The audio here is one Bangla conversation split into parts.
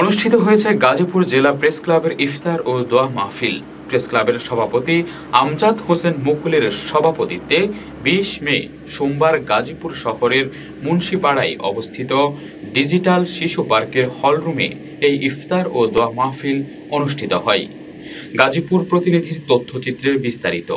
অনুষ্ঠিত হয়েছে গাজীপুর জেলা প্রেস ক্লাবের ইফতার ও দোয়া মাহফিল প্রেস ক্লাবের সভাপতি আমজাদ হোসেন মুকুলের সভাপতিত্বে বিশ মে সোমবার গাজীপুর শহরের মুন্সিপাড়ায় অবস্থিত ডিজিটাল শিশু পার্কের হলরুমে এই ইফতার ও দোয়া মাহফিল অনুষ্ঠিত হয় গাজীপুর প্রতিনিধির তথ্যচিত্রের বিস্তারিত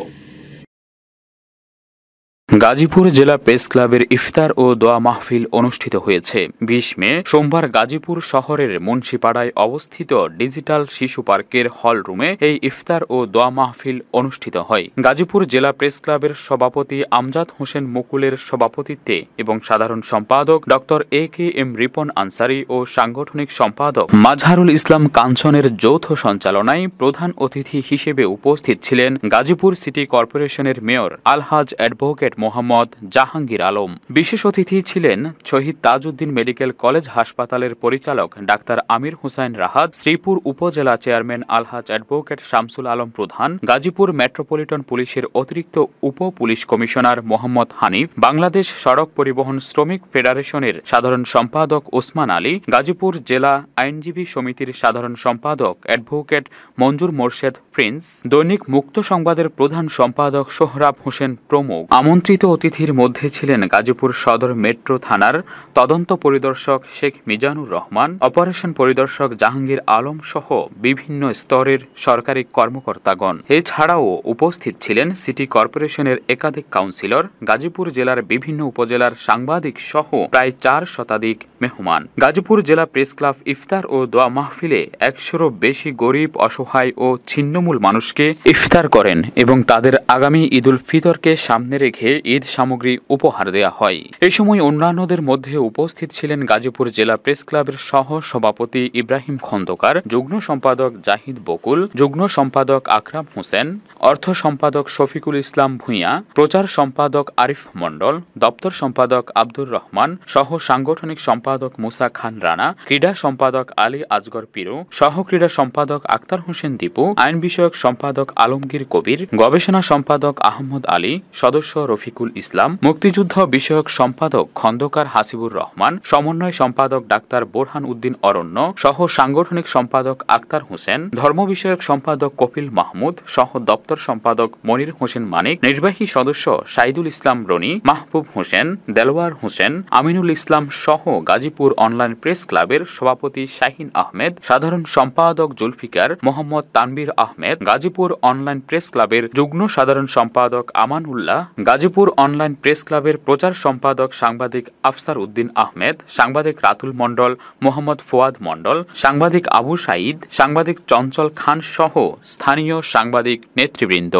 গাজীপুর জেলা প্রেস ক্লাবের ইফতার ও দোয়া মাহফিল অনুষ্ঠিত হয়েছে বিশ মে সোমবার গাজীপুর শহরের মুন্সিপাড়ায় অবস্থিত ডিজিটাল শিশু পার্কের হল রুমে এই ইফতার ও দোয়া মাহফিল অনুষ্ঠিত হয় গাজীপুর জেলা প্রেস ক্লাবের সভাপতি আমজাদ হোসেন মুকুলের সভাপতিত্বে এবং সাধারণ সম্পাদক doctor A K M Ripon Ansari ও সাংগঠনিক সম্পাদক মাঝহারুল ইসলাম কাঞ্চনের যৌথ সঞ্চালনায় প্রধান অতিথি হিসেবে উপস্থিত ছিলেন গাজীপুর সিটি কর্পোরেশনের মেয়র আলহাজ অ্যাডভোকেট মোহাম্মদ জাহাঙ্গীর আলম বিশেষ অতিথি ছিলেন শহীদ তাজউদ্দিন মেডিকেল কলেজ হাসপাতালের পরিচালক ডাক্তার আমির হুসাইন রাহাত শ্রীপুর উপজেলা chairman Alhaj advocate Shamsul Alam Prodhan Gazipur metropolitan পুলিশের অতিরিক্ত উপ পুলিশ কমিশনার মোহাম্মদ হানিফ বাংলাদেশ সড়ক পরিবহন শ্রমিক ফেডারেশনের সাধারণ সম্পাদক ওসমান আলী গাজীপুর জেলা আইনজীবী সমিতির সাধারণ সম্পাদক অ্যাডভোকেট মঞ্জুর মোর্শেদ প্রিন্স দৈনিক মুক্ত সংবাদের প্রধান সম্পাদক সোহরাব হোসেন প্রমুখ আমন্ত্রিত আমন্ত্রিত অতিথির মধ্যে ছিলেন গাজীপুর সদর মেট্রো থানার তদন্ত পরিদর্শক শেখ মিজানুর রহমান অপারেশন পরিদর্শক জাহাঙ্গীর আলম সহ বিভিন্ন স্তরের সরকারি কর্মকর্তাগণ এছাড়াও উপস্থিত ছিলেন সিটি কর্পোরেশনের একাধিক কাউন্সিলর গাজীপুর জেলার বিভিন্ন উপজেলার সাংবাদিক সহ প্রায় চার শতাধিক মেহমান গাজীপুর জেলা প্রেস ক্লাব ইফতার ও দোয়া মাহফিলে একশোরও বেশি গরিব অসহায় ও ছিন্নমূল মানুষকে ইফতার করেন এবং তাদের আগামী ঈদুল ফিতরকে সামনে রেখে ঈদ সামগ্রী উপহার দেয়া হয় এ সময় অন্যান্যদের মধ্যে উপস্থিত ছিলেন গাজীপুর জেলা প্রেস ক্লাবের সহ সভাপতি ইব্রাহিম খন্দকার যুগ্ম সম্পাদক জাহিদ বকুল যুগ্ম সম্পাদক আকরাম হোসেন অর্থ সম্পাদক শফিকুল ইসলাম ভূঁইয়া প্রচার সম্পাদক আরিফ মণ্ডল দপ্তর সম্পাদক আব্দুর রহমান সহ সাংগঠনিক সম্পাদক মুসা খান রানা ক্রীড়া সম্পাদক আলী আজগর পিরু সহ ক্রীড়া সম্পাদক আক্তার হোসেন দীপু আইন বিষয়ক সম্পাদক আলমগীর কবির গবেষণা সম্পাদক আহমদ আলী সদস্য রফিক শফিকুল ইসলাম মুক্তিযুদ্ধ বিষয়ক সম্পাদক খন্দকার হাসিবুর রহমান সমন্বয় সম্পাদক ডাক্তার বোরহান উদ্দিন অরণ্য সহ সাংগঠনিক সম্পাদক আক্তার হোসেন ধর্ম বিষয়ক সম্পাদক কপিল মাহমুদ সহ দপ্তর সম্পাদক মনির হোসেন মানিক নির্বাহী সদস্য সাইদুল ইসলাম রনি মাহবুব হোসেন দেলওয়ার হোসেন আমিনুল ইসলাম সহ গাজীপুর অনলাইন প্রেস ক্লাবের সভাপতি শাহিন আহমেদ সাধারণ সম্পাদক জুলফিকার মোহাম্মদ তানবির আহমেদ গাজীপুর অনলাইন প্রেস ক্লাবের যুগ্ম সাধারণ সম্পাদক আমান উল্লাহ গাজীপুর রংপুর অনলাইন প্রেস ক্লাবের প্রচার সম্পাদক সাংবাদিক আফসার উদ্দিন আহমেদ সাংবাদিক রাতুল মণ্ডল মোহাম্মদ ফোয়াদ মণ্ডল সাংবাদিক আবু সাঈদ সাংবাদিক চঞ্চল খান সহ স্থানীয় সাংবাদিক নেতৃবৃন্দ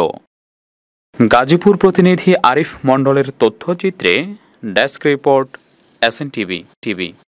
গাজীপুর প্রতিনিধি আরিফ মণ্ডলের তথ্যচিত্রে desk report S TV TV